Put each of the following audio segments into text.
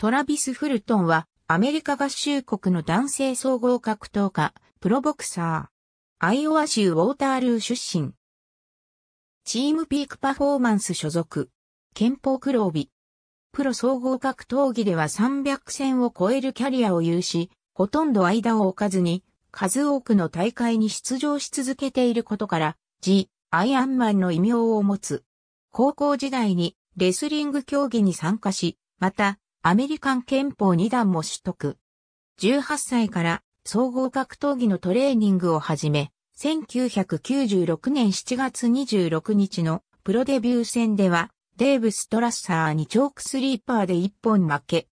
トラビス・フルトンは、アメリカ合衆国の男性総合格闘家、プロボクサー。アイオワ州ウォータールー出身。チームピークパフォーマンス所属。憲法黒帯。プロ総合格闘技では300戦を超えるキャリアを有し、ほとんど間を置かずに、数多くの大会に出場し続けていることから、ジ・アイアンマンの異名を持つ。高校時代にレスリング競技に参加し、また、アメリカン憲法2段も取得。18歳から総合格闘技のトレーニングを始め、1996年7月26日のプロデビュー戦では、デーブ・ストラッサーにチョークスリーパーで1本負け。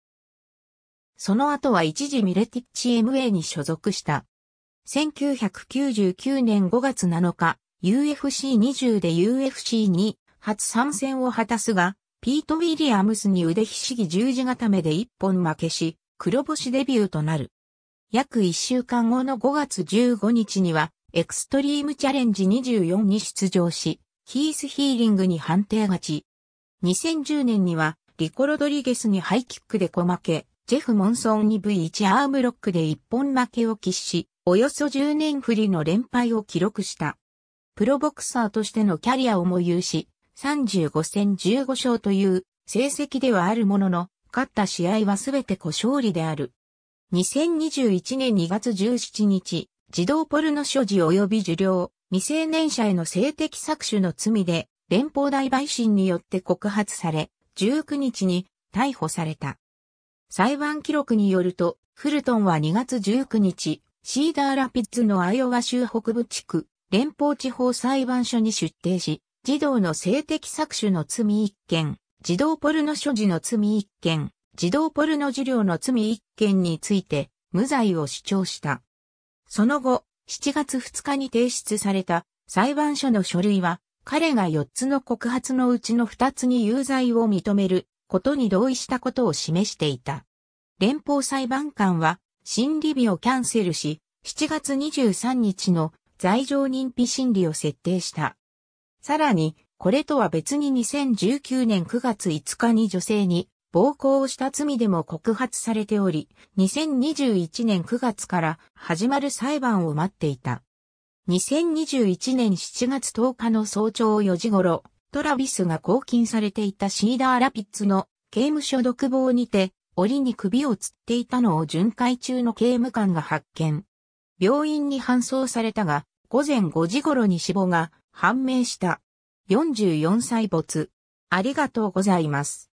その後は一時ミレティッチ MA に所属した。1999年5月7日、UFC20 で UFC に初参戦を果たすが、ピート・ウィリアムスに腕ひしぎ十字固めで一本負けし、黒星デビューとなる。約一週間後の5月15日には、エクストリームチャレンジ24に出場し、ヒースヒーリングに判定勝ち。2010年には、リコ・ロドリゲスにハイキックで小負け、ジェフ・モンソンに V1 アームロックで一本負けを喫し、およそ10年振りの連敗を記録した。プロボクサーとしてのキャリアをも有し、35戦15勝という成績ではあるものの、勝った試合はすべて小勝利である。2021年2月17日、児童ポルノ所持及び受領、未成年者への性的搾取の罪で、連邦大陪審によって告発され、19日に逮捕された。裁判記録によると、フルトンは2月19日、シーダーラピッツのアイオワ州北部地区、連邦地方裁判所に出廷し、児童の性的搾取の罪一件、児童ポルノ所持の罪一件、児童ポルノ受領の罪一件について、無罪を主張した。その後、7月2日に提出された裁判所の書類は、彼が4つの告発のうちの2つに有罪を認めることに同意したことを示していた。連邦裁判官は、審理日をキャンセルし、7月23日の罪状認否審理を設定した。さらに、これとは別に2019年9月5日に女性に暴行をした罪でも告発されており、2021年9月から始まる裁判を待っていた。2021年7月10日の早朝4時頃、トラビスが拘禁されていたシーダーラピッツの刑務所独房にて、檻に首を吊っていたのを巡回中の刑務官が発見。病院に搬送されたが、午前5時頃に死亡が判明した。44歳没。ありがとうございます。